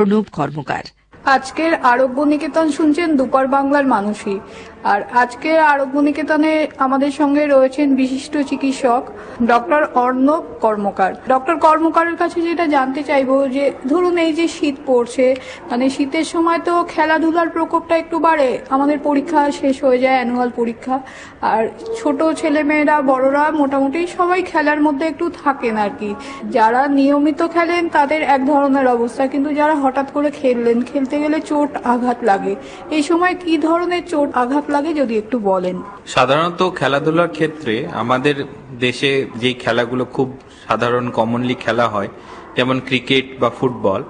প্রণব কর্মকার আজকের আরোগ্য নিকেতন শুনছেন দুপার বাংলার মানুষই আর আজকে আরোগ্য নিকেতনে আমাদের সঙ্গে রয়েছেন বিশিষ্ট চিকিৎসক ডক্টর অর্ণব কর্মকার ডক্টর কর্মকারের কাছে যেটা জানতে চাইব যে ধরুন এই যে শীত পড়ছে মানে শীতের সময় তো খেলাধুলার প্রকোপটা একটু বাড়ে আমাদের পরীক্ষা শেষ হয়ে যায় অ্যানুয়াল পরীক্ষা আর ছোট ছেলে মেয়েরা বড়রা মোটামুটি সবাই খেলার মধ্যে একটু থাকেন আর কি যারা নিয়মিত খেলেন তাদের এক ধরনের অবস্থা কিন্তু যারা হঠাৎ করে খেললেন খেলতে গেলে চোট আঘাত লাগে এই সময় কি ধরনের চোট আঘাত লাগে যদি একটু বলেন সাধারণত খেলাধুলার ক্ষেত্রে আমাদের দেশে যে খেলাগুলো খুব সাধারণ কমনলি খেলা হয় যেমন ক্রিকেট বা ফুটবল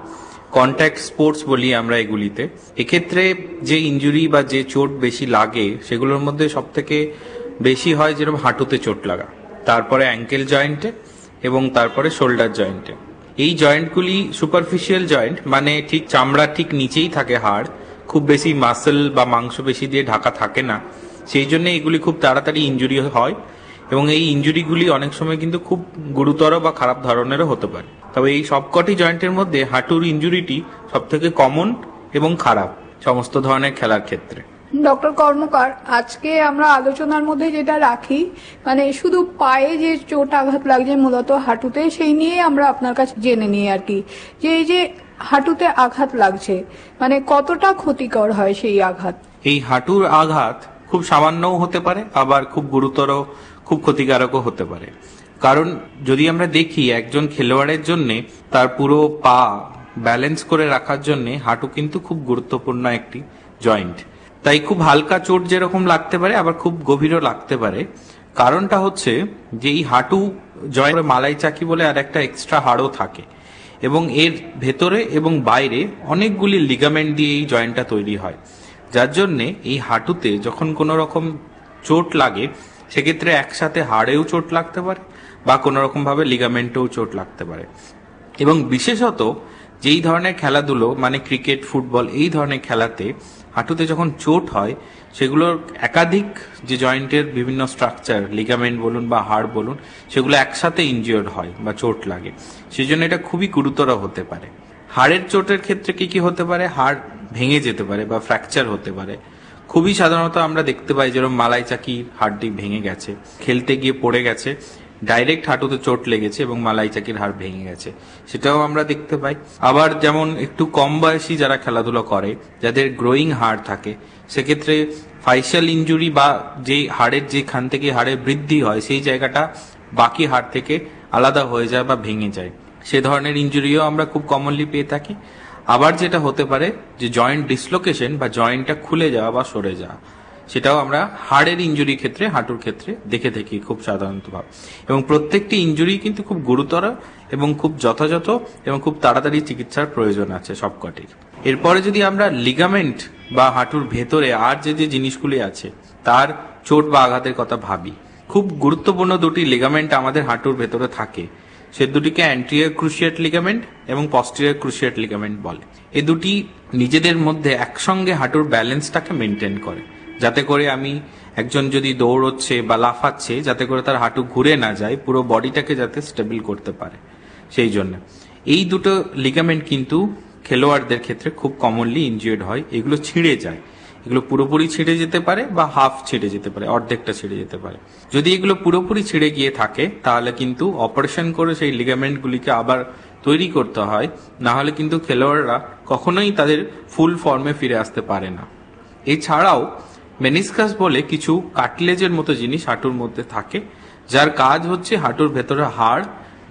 কন্ট্যাক্ট স্পোর্টস বলি আমরা এগুলিতে এক্ষেত্রে যে ইঞ্জুরি বা যে চোট বেশি লাগে সেগুলোর মধ্যে সব থেকে বেশি হয় যেরকম হাঁটুতে চোট লাগা তারপরে অ্যাঙ্কেল জয়েন্টে এবং তারপরে শোল্ডার জয়েন্টে এই জয়েন্টগুলি সুপারফিশিয়াল জয়েন্ট মানে ঠিক চামড়া ঠিক নিচেই থাকে হাড় খুব বেশি মাসেল বা বেশি দিয়ে ঢাকা থাকে না সেই জন্য এগুলি খুব তাড়াতাড়ি ইঞ্জুরি হয় এবং এই ইঞ্জুরিগুলি অনেক সময় কিন্তু খুব গুরুতর বা খারাপ ধরনেরও হতে পারে তবে এই সবকটি জয়েন্টের মধ্যে হাঁটুর ইঞ্জুরিটি সবথেকে কমন এবং খারাপ সমস্ত ধরনের খেলার ক্ষেত্রে ডক্টর কর্মকার আজকে আমরা আলোচনার মধ্যে যেটা রাখি মানে শুধু পায়ে যে চোট আঘাত লাগছে মূলত হাঁটুতে সেই নিয়ে আমরা আপনার কাছে জেনে নিই আর কি যে এই যে হাঁটুতে আঘাত লাগছে মানে কতটা ক্ষতিকর হয় সেই আঘাত এই হাঁটুর আঘাত খুব সামান্যও হতে পারে আবার খুব গুরুতর খুব ক্ষতিকারকও হতে পারে কারণ যদি আমরা দেখি একজন খেলোয়াড়ের জন্য তার পুরো পা ব্যালেন্স করে রাখার জন্য হাঁটু কিন্তু খুব গুরুত্বপূর্ণ একটি জয়েন্ট তাই খুব হালকা চোট যেরকম লাগতে পারে আবার খুব গভীরও লাগতে পারে কারণটা হচ্ছে যে এই হাঁটু জয়েন্ট মালাই চাকি বলে আর একটা এক্সট্রা হাড়ও থাকে এবং এর ভেতরে এবং বাইরে অনেকগুলি লিগামেন্ট দিয়ে এই জয়েন্টটা তৈরি হয় যার জন্যে এই হাঁটুতে যখন কোনো রকম চোট লাগে সেক্ষেত্রে একসাথে হাড়েও চোট লাগতে পারে বা কোনো রকমভাবে লিগামেন্টেও চোট লাগতে পারে এবং বিশেষত যেই ধরনের খেলাধুলো মানে ক্রিকেট ফুটবল এই ধরনের খেলাতে হাঁটুতে যখন চোট হয় সেগুলোর একাধিক যে জয়েন্টের বিভিন্ন স্ট্রাকচার লিগামেন্ট বলুন বা হাড় বলুন সেগুলো একসাথে ইনজিওর্ড হয় বা চোট লাগে সেই জন্য এটা খুবই গুরুতর হতে পারে হাড়ের চোটের ক্ষেত্রে কি কি হতে পারে হাড় ভেঙে যেতে পারে বা ফ্র্যাকচার হতে পারে খুবই সাধারণত আমরা দেখতে পাই যেরকম মালাই চাকি হাড়টি ভেঙে গেছে খেলতে গিয়ে পড়ে গেছে ডাইরেক্ট হাঁটুতে চোট লেগেছে এবং মালাই চাকির হাড় ভেঙে গেছে সেটাও আমরা দেখতে পাই আবার যেমন একটু কম বয়সী যারা খেলাধুলা করে যাদের গ্রোয়িং হাড় থাকে সেক্ষেত্রে ফাইশাল ইঞ্জুরি বা যে হাড়ের যেখান থেকে হাড়ের বৃদ্ধি হয় সেই জায়গাটা বাকি হাড় থেকে আলাদা হয়ে যায় বা ভেঙে যায় সে ধরনের ইঞ্জুরিও আমরা খুব কমনলি পেয়ে থাকি আবার যেটা হতে পারে যে জয়েন্ট ডিসলোকেশন বা জয়েন্টটা খুলে যাওয়া বা সরে যাওয়া সেটাও আমরা হাড়ের ইঞ্জুরি ক্ষেত্রে হাঁটুর ক্ষেত্রে দেখে থাকি খুব সাধারণতভাবে এবং প্রত্যেকটি ইঞ্জুরি কিন্তু খুব গুরুতর এবং খুব যথাযথ এবং খুব তাড়াতাড়ি চিকিৎসার প্রয়োজন আছে সবকটির এরপরে যদি আমরা লিগামেন্ট বা হাঁটুর ভেতরে আর যে যে জিনিসগুলি আছে তার চোট বা আঘাতের কথা ভাবি খুব গুরুত্বপূর্ণ দুটি লিগামেন্ট আমাদের হাঁটুর ভেতরে থাকে সে দুটিকে অ্যান্ট্রিয়ার ক্রুশিয়েট লিগামেন্ট এবং পস্টিরিয়ার ক্রুশিয়েট লিগামেন্ট বলে এ দুটি নিজেদের মধ্যে একসঙ্গে হাঁটুর ব্যালেন্সটাকে মেনটেন করে যাতে করে আমি একজন যদি দৌড়চ্ছে বা লাফাচ্ছে যাতে করে তার হাঁটু ঘুরে না যায় পুরো বডিটাকে যাতে স্টেবল করতে পারে সেই জন্য এই দুটো লিগামেন্ট কিন্তু খেলোয়াড়দের ক্ষেত্রে খুব কমনলি ইনজিওর্ড হয় এগুলো ছিঁড়ে যায় এগুলো পুরোপুরি ছিঁড়ে যেতে পারে বা হাফ ছিঁড়ে যেতে পারে অর্ধেকটা ছিঁড়ে যেতে পারে যদি এগুলো পুরোপুরি ছিঁড়ে গিয়ে থাকে তাহলে কিন্তু অপারেশন করে সেই লিগামেন্টগুলিকে আবার তৈরি করতে হয় না হলে কিন্তু খেলোয়াড়রা কখনোই তাদের ফুল ফর্মে ফিরে আসতে পারে না এছাড়াও মেনিসকাস বলে কিছু কাটলেজের মতো জিনিস হাঁটুর মধ্যে থাকে যার কাজ হচ্ছে হাঁটুর ভেতরে হাড়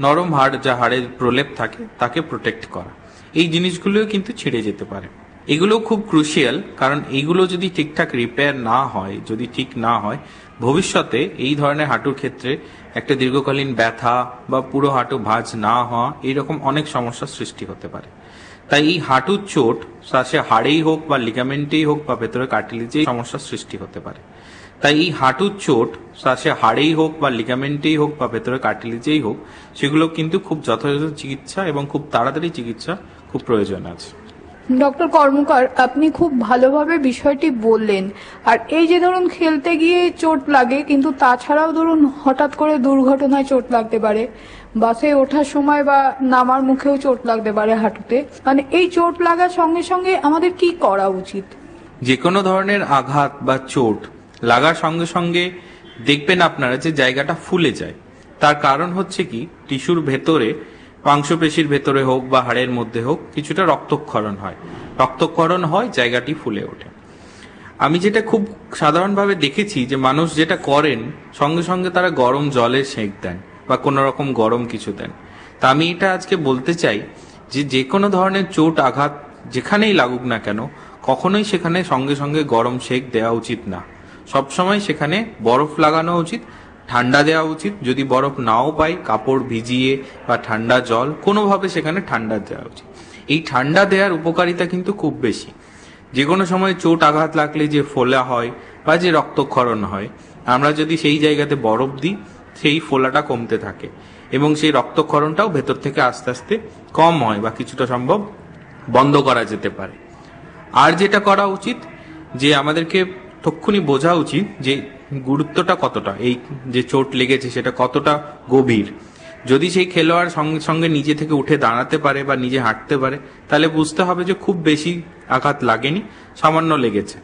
নরম হাড় যা হাড়ের প্রলেপ থাকে তাকে প্রোটেক্ট করা এই জিনিসগুলো কিন্তু ছিঁড়ে যেতে পারে এগুলো খুব ক্রুশিয়াল কারণ এইগুলো যদি ঠিকঠাক রিপেয়ার না হয় যদি ঠিক না হয় ভবিষ্যতে এই ধরনের হাঁটুর ক্ষেত্রে একটা দীর্ঘকালীন ব্যথা বা পুরো হাঁটু ভাঁজ না হওয়া এইরকম অনেক সমস্যার সৃষ্টি হতে পারে তাই এই হাঁটুর চোট সে হাড়েই হোক বা লিগামেন্টেই হোক বা ভেতরে কার্টিলেজেই সমস্যার সৃষ্টি হতে পারে তাই এই হাঁটুর চোট সে হাড়েই হোক বা লিগামেন্টেই হোক বা ভেতরে কার্টিলেজেই হোক সেগুলো কিন্তু খুব যথাযথ চিকিৎসা এবং খুব তাড়াতাড়ি চিকিৎসা খুব প্রয়োজন আছে ডক্টর কর্মকার আপনি খুব ভালোভাবে বিষয়টি বললেন আর এই যে ধরুন খেলতে গিয়ে চোট লাগে কিন্তু তাছাড়াও ধরুন হঠাৎ করে দুর্ঘটনায় চোট লাগতে পারে বাসে ওঠার সময় বা নামার মুখেও চোট লাগতে পারে হাঁটুতে মানে এই চোট লাগার সঙ্গে সঙ্গে আমাদের কি করা উচিত যে কোনো ধরনের আঘাত বা চোট লাগার সঙ্গে সঙ্গে দেখবেন আপনারা যে জায়গাটা ফুলে যায় তার কারণ হচ্ছে কি টিস্যুর ভেতরে মাংসপেশির ভেতরে হোক বা হাড়ের মধ্যে হোক কিছুটা রক্তক্ষরণ হয় রক্তক্ষরণ হয় জায়গাটি ফুলে ওঠে আমি যেটা খুব সাধারণভাবে দেখেছি যে মানুষ যেটা করেন সঙ্গে সঙ্গে তারা গরম জলে সেঁক দেন বা কোনো রকম গরম কিছু দেন তা আমি এটা আজকে বলতে চাই যে যে কোনো ধরনের চোট আঘাত যেখানেই লাগুক না কেন কখনোই সেখানে সঙ্গে সঙ্গে গরম শেক দেওয়া উচিত না সবসময় সেখানে বরফ লাগানো উচিত ঠান্ডা দেওয়া উচিত যদি বরফ নাও পাই কাপড় ভিজিয়ে বা ঠান্ডা জল কোনোভাবে সেখানে ঠান্ডা দেওয়া উচিত এই ঠান্ডা দেওয়ার উপকারিতা কিন্তু খুব বেশি যে কোনো সময় চোট আঘাত লাগলে যে ফোলা হয় বা যে রক্তক্ষরণ হয় আমরা যদি সেই জায়গাতে বরফ দিই সেই ফোলাটা কমতে থাকে এবং সেই রক্তক্ষরণটাও ভেতর থেকে আস্তে আস্তে কম হয় বা কিছুটা সম্ভব বন্ধ করা যেতে পারে আর যেটা করা উচিত যে আমাদেরকে তক্ষুনি বোঝা উচিত যে গুরুত্বটা কতটা এই যে চোট লেগেছে সেটা কতটা গভীর যদি সেই খেলোয়াড় সঙ্গে সঙ্গে নিজে থেকে উঠে দাঁড়াতে পারে বা নিজে হাঁটতে পারে তাহলে বুঝতে হবে যে খুব বেশি আঘাত লাগেনি সামান্য লেগেছে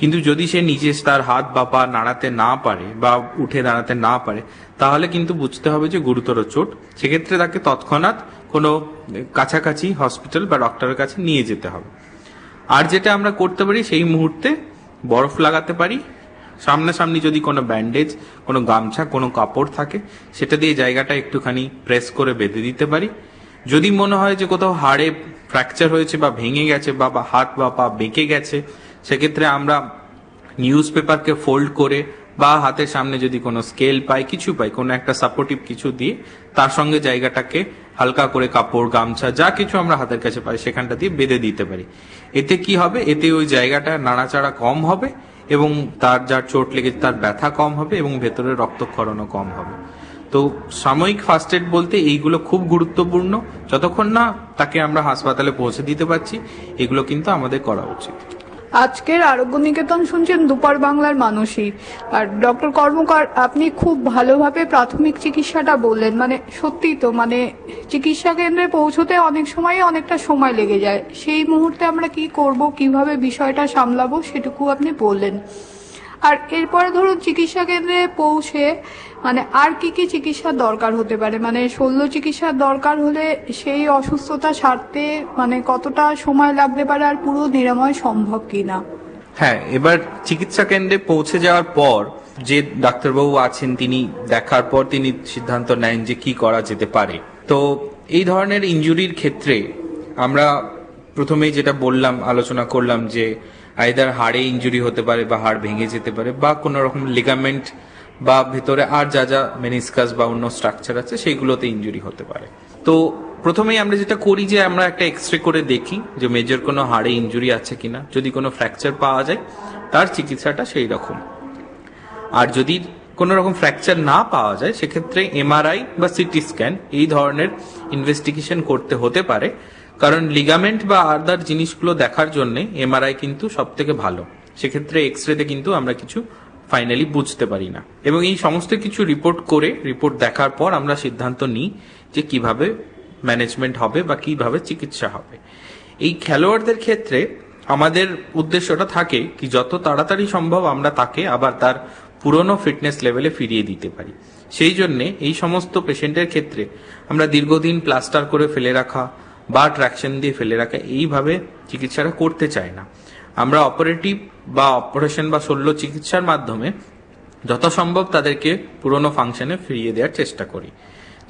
কিন্তু যদি সে নিজে তার হাত বা পা নাড়াতে না পারে বা উঠে দাঁড়াতে না পারে তাহলে কিন্তু বুঝতে হবে যে গুরুতর চোট সেক্ষেত্রে তাকে তৎক্ষণাৎ কোনো কাছাকাছি হসপিটাল বা ডক্টরের কাছে নিয়ে যেতে হবে আর যেটা আমরা করতে পারি সেই মুহূর্তে বরফ লাগাতে পারি সামনাসামনি যদি কোনো ব্যান্ডেজ কোনো গামছা কোনো কাপড় থাকে সেটা দিয়ে জায়গাটা একটুখানি প্রেস করে বেঁধে দিতে পারি যদি মনে হয় যে কোথাও হাড়ে ফ্র্যাকচার হয়েছে বা ভেঙে গেছে বা হাত বা পা বেঁকে গেছে সেক্ষেত্রে আমরা নিউজ পেপারকে ফোল্ড করে বা হাতের সামনে যদি কোনো স্কেল পাই কিছু পাই কোনো একটা সাপোর্টিভ কিছু দিয়ে তার সঙ্গে জায়গাটাকে হালকা করে কাপড় গামছা যা কিছু আমরা হাতের কাছে পাই সেখানটা দিয়ে বেঁধে দিতে পারি এতে কি হবে এতে ওই জায়গাটা নাড়াচাড়া কম হবে এবং তার যার চোট লেগে তার ব্যথা কম হবে এবং ভেতরে রক্তক্ষরণও কম হবে তো সাময়িক ফার্স্ট এড বলতে এইগুলো খুব গুরুত্বপূর্ণ যতক্ষণ না তাকে আমরা হাসপাতালে পৌঁছে দিতে পারছি এগুলো কিন্তু আমাদের করা উচিত আজকের আরোগ্য নিকেতন শুনছেন দুপার বাংলার মানুষই আর ডক্টর কর্মকার আপনি খুব ভালোভাবে প্রাথমিক চিকিৎসাটা বললেন মানে সত্যি তো মানে চিকিৎসা কেন্দ্রে পৌঁছতে অনেক সময় অনেকটা সময় লেগে যায় সেই মুহূর্তে আমরা কি করব কিভাবে বিষয়টা সামলাবো সেটুকু আপনি বললেন আর এরপরে ধরুন চিকিৎসা কেন্দ্রে পৌঁছে মানে আর কি কি চিকিৎসার দরকার হতে পারে মানে শল্য চিকিৎসার দরকার হলে সেই অসুস্থতা সারতে মানে কতটা সময় লাগতে পারে আর পুরো নিরাময় সম্ভব কিনা হ্যাঁ এবার চিকিৎসা কেন্দ্রে পৌঁছে যাওয়ার পর যে ডাক্তারবাবু আছেন তিনি দেখার পর তিনি সিদ্ধান্ত নেন যে কি করা যেতে পারে তো এই ধরনের ইঞ্জুরির ক্ষেত্রে আমরা প্রথমেই যেটা বললাম আলোচনা করলাম যে আইদার হাড়ে ইঞ্জুরি হতে পারে বা হাড় ভেঙে যেতে পারে বা কোনো রকম লিগামেন্ট বা ভেতরে আর যা যা মেনিসকাস বা অন্য স্ট্রাকচার আছে সেইগুলোতে ইঞ্জুরি হতে পারে তো প্রথমেই আমরা যেটা করি যে আমরা একটা এক্স রে করে দেখি যে মেজর কোনো হাড়ে ইঞ্জুরি আছে কিনা যদি কোনো ফ্র্যাকচার পাওয়া যায় তার চিকিৎসাটা সেই রকম আর যদি কোনো রকম ফ্র্যাকচার না পাওয়া যায় সেক্ষেত্রে এমআরআই বা সিটি স্ক্যান এই ধরনের ইনভেস্টিগেশন করতে হতে পারে কারণ লিগামেন্ট বা আদার জিনিসগুলো দেখার জন্য এমআরআই কিন্তু সব থেকে ভালো সেক্ষেত্রে এক্স রেতে কিন্তু আমরা কিছু ফাইনালি বুঝতে পারি না এবং এই সমস্ত কিছু রিপোর্ট করে রিপোর্ট দেখার পর আমরা সিদ্ধান্ত নিই যে কিভাবে ম্যানেজমেন্ট হবে বা কিভাবে চিকিৎসা হবে এই খেলোয়াড়দের ক্ষেত্রে আমাদের উদ্দেশ্যটা থাকে কি যত তাড়াতাড়ি সম্ভব আমরা তাকে আবার তার পুরনো ফিটনেস লেভেলে ফিরিয়ে দিতে পারি সেই জন্যে এই সমস্ত পেশেন্টের ক্ষেত্রে আমরা দীর্ঘদিন প্লাস্টার করে ফেলে রাখা বা ট্র্যাকশন দিয়ে ফেলে রাখা এইভাবে চিকিৎসাটা করতে চাই না আমরা অপারেটিভ বা অপারেশন বা শল্য চিকিৎসার মাধ্যমে যথাসম্ভব তাদেরকে পুরনো ফাংশনে ফিরিয়ে দেওয়ার চেষ্টা করি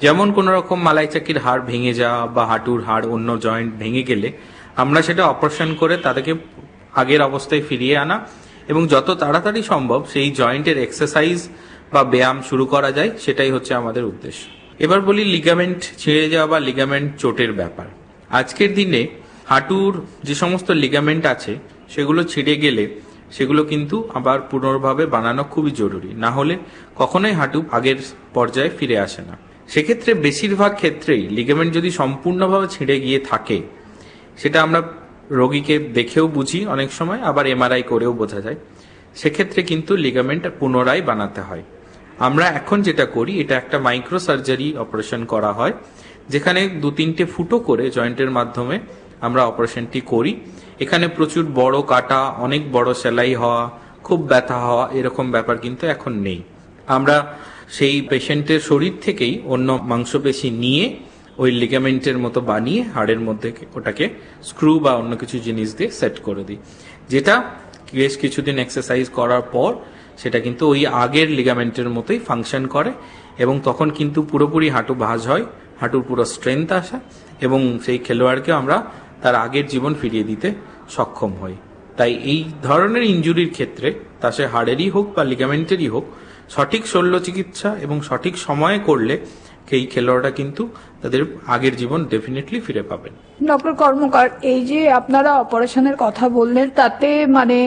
যেমন কোন রকম মালাইচাকির হাড় ভেঙে যাওয়া বা হাঁটুর হাড় অন্য জয়েন্ট ভেঙে গেলে আমরা সেটা অপারেশন করে তাদেরকে আগের অবস্থায় ফিরিয়ে আনা এবং যত তাড়াতাড়ি সম্ভব সেই জয়েন্টের এক্সারসাইজ বা ব্যায়াম শুরু করা যায় সেটাই হচ্ছে আমাদের উদ্দেশ্য এবার বলি লিগামেন্ট ছিঁড়ে যাওয়া বা লিগামেন্ট চোটের ব্যাপার আজকের দিনে হাঁটুর যে সমস্ত লিগামেন্ট আছে সেগুলো ছিঁড়ে গেলে সেগুলো কিন্তু আবার পুনর্ভাবে বানানো খুবই জরুরি না হলে কখনোই হাঁটু আগের পর্যায়ে ফিরে আসে না সেক্ষেত্রে বেশিরভাগ ক্ষেত্রেই লিগামেন্ট যদি সম্পূর্ণভাবে ছিঁড়ে গিয়ে থাকে সেটা আমরা রোগীকে দেখেও বুঝি অনেক সময় আবার এমআরআই করেও বোঝা যায় সেক্ষেত্রে কিন্তু লিগামেন্ট পুনরায় বানাতে হয় আমরা এখন যেটা করি এটা একটা মাইক্রো সার্জারি অপারেশন করা হয় যেখানে দু তিনটে ফুটো করে জয়েন্টের মাধ্যমে আমরা অপারেশনটি করি এখানে প্রচুর বড় কাটা অনেক বড় সেলাই হওয়া খুব ব্যথা হওয়া এরকম ব্যাপার কিন্তু এখন নেই আমরা সেই পেশেন্টের শরীর থেকেই অন্য মাংসপেশি নিয়ে ওই লিগামেন্টের মতো বানিয়ে হাড়ের মধ্যে ওটাকে স্ক্রু বা অন্য কিছু জিনিস দিয়ে সেট করে দিই যেটা বেশ কিছুদিন এক্সারসাইজ করার পর সেটা কিন্তু ওই আগের লিগামেন্টের মতোই ফাংশন করে এবং তখন কিন্তু পুরোপুরি হাঁটু ভাঁজ হয় হাঁটুর পুরো স্ট্রেংথ আসে এবং সেই খেলোয়াড়কে আমরা তার আগের জীবন ফিরিয়ে দিতে সক্ষম হয় তাই এই ধরনের ইঞ্জুরির ক্ষেত্রে তা সে হাড়েরই হোক বা লিগামেন্টেরই হোক সঠিক শল্য চিকিৎসা এবং সঠিক সময়ে করলে এই খেলোয়াড়রা কিন্তু তাদের আগের জীবন ডেফিনেটলি ফিরে পাবেন ডক্টর কর্মকার এই যে আপনারা অপারেশনের কথা বললেন তাতে মানে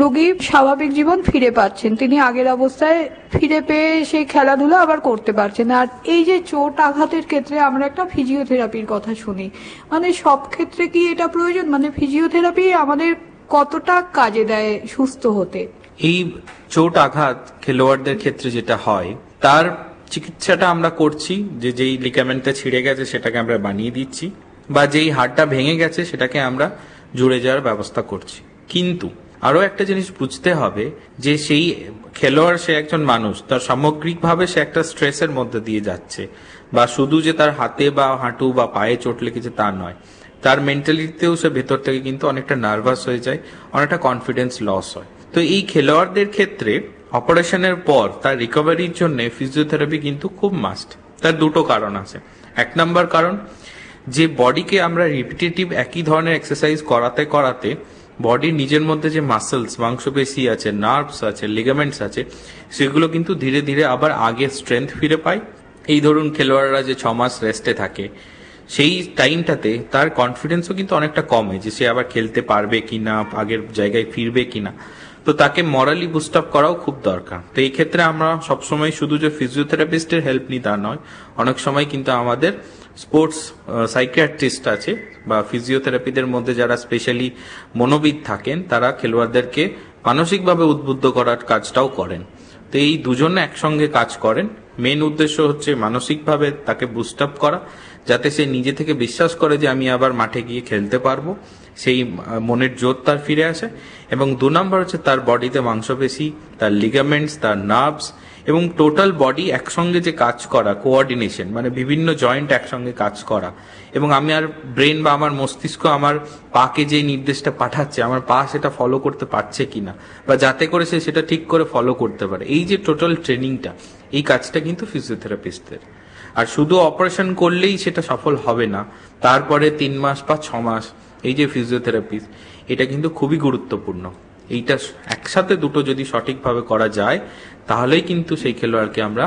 রোগী স্বাভাবিক জীবন ফিরে পাচ্ছেন তিনি আগের অবস্থায় ফিরে পেয়ে সেই খেলাধুলা আবার করতে পারছেন আর এই যে চোট আঘাতের ক্ষেত্রে আমরা একটা ফিজিওথেরাপির কথা শুনি মানে সব ক্ষেত্রে কি এটা প্রয়োজন মানে ফিজিওথেরাপি আমাদের কতটা কাজে দেয় সুস্থ হতে এই চোট আঘাত খেলোয়াড়দের ক্ষেত্রে যেটা হয় তার চিকিৎসাটা আমরা করছি যে যেই লিকামেন্টটা ছিঁড়ে গেছে সেটাকে আমরা বানিয়ে দিচ্ছি বা যেই হাড়টা ভেঙে গেছে সেটাকে আমরা জুড়ে যাওয়ার ব্যবস্থা করছি কিন্তু আরও একটা জিনিস বুঝতে হবে যে সেই খেলোয়াড় সে একজন মানুষ তার সামগ্রিকভাবে সে একটা স্ট্রেসের মধ্যে দিয়ে যাচ্ছে বা শুধু যে তার হাতে বা হাঁটু বা পায়ে চোট লেগেছে তা নয় তার মেন্টালিটিতেও সে ভেতর থেকে কিন্তু অনেকটা নার্ভাস হয়ে যায় অনেকটা কনফিডেন্স লস হয় তো এই খেলোয়াড়দের ক্ষেত্রে অপারেশনের পর তার রিকভারির জন্য ফিজিওথেরাপি কিন্তু খুব মাস্ট তার দুটো কারণ আছে এক নম্বর কারণ যে বডিকে আমরা রিপিটেটিভ একই ধরনের এক্সারসাইজ করাতে করাতে বডির নিজের মধ্যে যে মাসেলস মাংসপেশি আছে নার্ভস আছে লিগামেন্টস আছে সেগুলো কিন্তু ধীরে ধীরে আবার আগের স্ট্রেংথ ফিরে পায় এই ধরুন খেলোয়াড়রা যে ছমাস রেস্টে থাকে সেই টাইমটাতে তার কনফিডেন্সও কিন্তু অনেকটা কমে যে সে আবার খেলতে পারবে কিনা আগের জায়গায় ফিরবে কিনা না তো তাকে মরালি বুস্ট আপ করাও খুব দরকার তো এই ক্ষেত্রে আমরা সবসময় শুধু যে ফিজিওথেরাপিস্টের হেল্প নিই তা নয় অনেক সময় কিন্তু আমাদের স্পোর্টস সাইকিয়াট্রিস্ট আছে বা ফিজিওথেরাপিদের মধ্যে যারা স্পেশালি মনোবিদ থাকেন তারা খেলোয়াড়দেরকে মানসিকভাবে উদ্বুদ্ধ করার কাজটাও করেন তো এই দুজনে একসঙ্গে কাজ করেন মেন উদ্দেশ্য হচ্ছে মানসিকভাবে তাকে বুস্ট আপ করা যাতে সে নিজে থেকে বিশ্বাস করে যে আমি আবার মাঠে গিয়ে খেলতে পারবো সেই মনের জোর তার ফিরে আসে এবং দু নম্বর হচ্ছে তার বডিতে মাংসপেশি তার লিগামেন্টস তার নার্ভস এবং টোটাল বডি একসঙ্গে যে কাজ করা কোঅর্ডিনেশন মানে বিভিন্ন জয়েন্ট একসঙ্গে কাজ করা এবং আমি আর ব্রেন বা আমার মস্তিষ্ক আমার পাকে যে নির্দেশটা পাঠাচ্ছে আমার পা সেটা ফলো করতে পারছে কিনা বা যাতে করে সে সেটা ঠিক করে ফলো করতে পারে এই যে টোটাল ট্রেনিংটা এই কাজটা কিন্তু ফিজিওথেরাপিস্টদের আর শুধু অপারেশন করলেই সেটা সফল হবে না তারপরে তিন মাস বা ছ মাস এই যে ফিজিওথেরাপিস এটা কিন্তু খুবই গুরুত্বপূর্ণ এইটা একসাথে দুটো যদি সঠিকভাবে করা যায় তাহলেই কিন্তু সেই খেলোয়াড়কে আমরা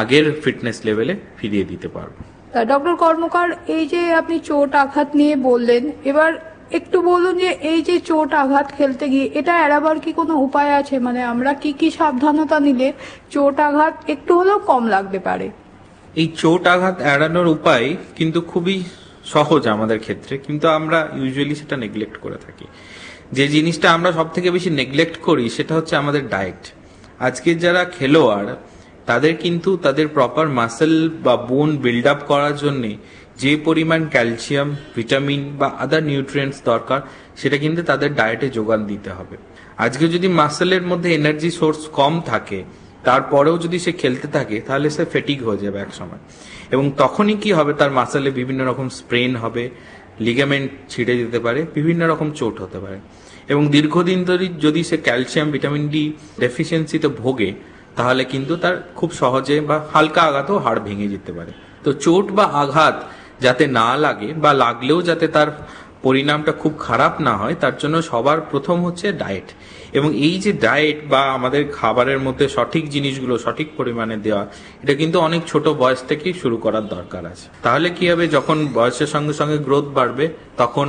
আগের ফিটনেস লেভেলে ফিরিয়ে দিতে পারবো ডক্টর কর্মকার এই যে আপনি চোট আঘাত নিয়ে বললেন এবার একটু বলুন যে এই যে চোট আঘাত খেলতে গিয়ে এটা এড়াবার কি কোনো উপায় আছে মানে আমরা কি কি সাবধানতা নিলে চোট আঘাত একটু হলেও কম লাগতে পারে এই চোট আঘাত এড়ানোর উপায় কিন্তু খুবই সহজ আমাদের ক্ষেত্রে কিন্তু আমরা ইউজুয়ালি সেটা নেগলেক্ট করে থাকি যে জিনিসটা আমরা সব থেকে বেশি নেগলেক্ট করি সেটা হচ্ছে আমাদের ডায়েট আজকের যারা খেলোয়াড় তাদের কিন্তু তাদের প্রপার মাসেল বা বোন বিল্ড আপ করার জন্য যে পরিমাণ ক্যালসিয়াম ভিটামিন বা আদার নিউট্রিয়েন্টস দরকার সেটা কিন্তু তাদের ডায়েটে যোগান দিতে হবে আজকে যদি মাসেলের মধ্যে এনার্জি সোর্স কম থাকে তারপরেও যদি সে খেলতে থাকে তাহলে সে ফেটিক হয়ে যাবে এক সময় এবং তখনই কি হবে তার মাসেলে বিভিন্ন রকম স্প্রেন হবে লিগামেন্ট ছিঁড়ে যেতে পারে বিভিন্ন রকম চোট হতে পারে এবং দীর্ঘদিন ধরে যদি সে ক্যালসিয়াম ভিটামিন ডি ডেফিসিয়েন্সিতে ভোগে তাহলে কিন্তু তার খুব সহজে বা হালকা আঘাতও হাড় ভেঙে যেতে পারে তো চোট বা আঘাত যাতে না লাগে বা লাগলেও যাতে তার পরিণামটা খুব খারাপ না হয় তার জন্য সবার প্রথম হচ্ছে ডায়েট এবং এই যে ডায়েট বা আমাদের খাবারের মধ্যে সঠিক জিনিসগুলো সঠিক পরিমাণে দেওয়া এটা কিন্তু অনেক ছোট বয়স থেকেই শুরু করার দরকার আছে তাহলে কি হবে যখন বয়সের সঙ্গে সঙ্গে গ্রোথ বাড়বে তখন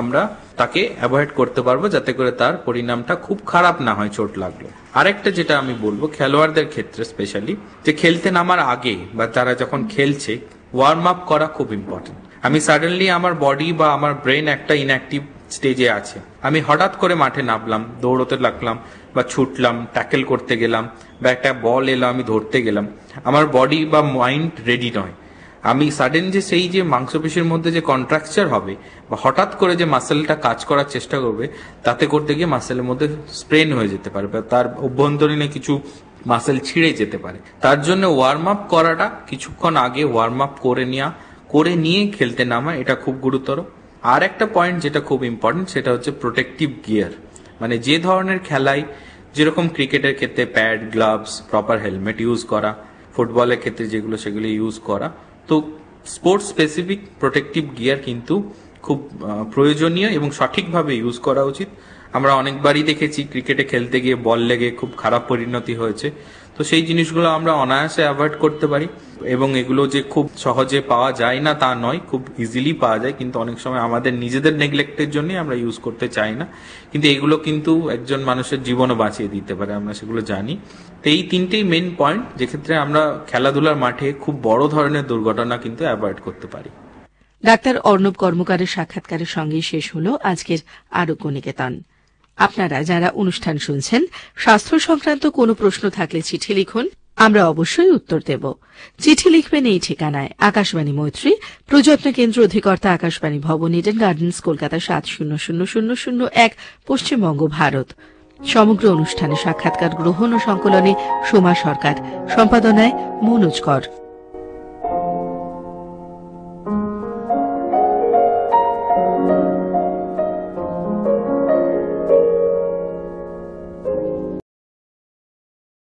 আমরা তাকে অ্যাভয়েড করতে পারবো যাতে করে তার পরিণামটা খুব খারাপ না হয় চোট লাগলো আরেকটা যেটা আমি বলবো খেলোয়াড়দের ক্ষেত্রে স্পেশালি যে খেলতে নামার আগে বা তারা যখন খেলছে ওয়ার্ম আপ করা খুব ইম্পর্টেন্ট আমি সাডেনলি আমার বডি বা আমার ব্রেন একটা ইনঅ্যাক্টিভ স্টেজে আছে আমি হঠাৎ করে মাঠে নামলাম দৌড়তে লাগলাম বা ছুটলাম ট্যাকেল করতে গেলাম বা একটা বল এলো আমি ধরতে গেলাম আমার বডি বা মাইন্ড রেডি নয় আমি সাডেন যে সেই যে মাংসপেশির মধ্যে যে কন্ট্রাকচার হবে বা হঠাৎ করে যে মাসেলটা কাজ করার চেষ্টা করবে তাতে করতে গিয়ে মাসেলের মধ্যে স্প্রেন হয়ে যেতে পারে বা তার অভ্যন্তরীণে কিছু মাসেল ছিঁড়ে যেতে পারে তার জন্য ওয়ার্ম আপ করাটা কিছুক্ষণ আগে ওয়ার্ম আপ করে নেওয়া করে নিয়ে খেলতে নামা এটা খুব গুরুতর আর একটা পয়েন্ট যেটা খুব ইম্পর্টেন্ট সেটা হচ্ছে প্রোটেকটিভ গিয়ার মানে যে ধরনের খেলায় যেরকম ক্রিকেটের ক্ষেত্রে pad gloves proper helmet use করা ফুটবলের ক্ষেত্রে যেগুলো সেগুলো ইউজ করা তো স্পোর্টস স্পেসিফিক প্রোটেকটিভ গিয়ার কিন্তু খুব প্রয়োজনীয় এবং সঠিকভাবে ইউজ করা উচিত আমরা অনেকবারই দেখেছি ক্রিকেটে খেলতে গিয়ে বল লেগে খুব খারাপ পরিণতি হয়েছে তো সেই জিনিসগুলো আমরা অনায়াসে অ্যাভয়েড করতে পারি এবং এগুলো যে খুব সহজে পাওয়া যায় না তা নয় খুব ইজিলি পাওয়া যায় কিন্তু অনেক সময় আমাদের নিজেদের নেগলেক্টের জন্য আমরা ইউজ করতে চাই না কিন্তু এগুলো কিন্তু একজন মানুষের জীবনও বাঁচিয়ে দিতে পারে আমরা সেগুলো জানি তো এই তিনটেই মেন পয়েন্ট যেক্ষেত্রে আমরা খেলাধুলার মাঠে খুব বড় ধরনের দুর্ঘটনা কিন্তু অ্যাভয়েড করতে পারি ডাক্তার অর্ণব কর্মকারের সাক্ষাৎকারের সঙ্গেই শেষ হলো আজকের আরো নিকেতন আপনারা যারা অনুষ্ঠান শুনছেন স্বাস্থ্য সংক্রান্ত কোনো প্রশ্ন থাকলে চিঠি লিখুন আমরা অবশ্যই উত্তর দেব চিঠি লিখবেন এই ঠিকানায় আকাশবাণী মৈত্রী প্রযত্ন কেন্দ্র অধিকর্তা আকাশবাণী ভবন ইডেন গার্ডেন্স কলকাতা সাত শূন্য শূন্য শূন্য শূন্য এক পশ্চিমবঙ্গ ভারত সমগ্র অনুষ্ঠানে সাক্ষাৎকার গ্রহণ ও সংকলনে সোমা সরকার সম্পাদনায় মনোজ কর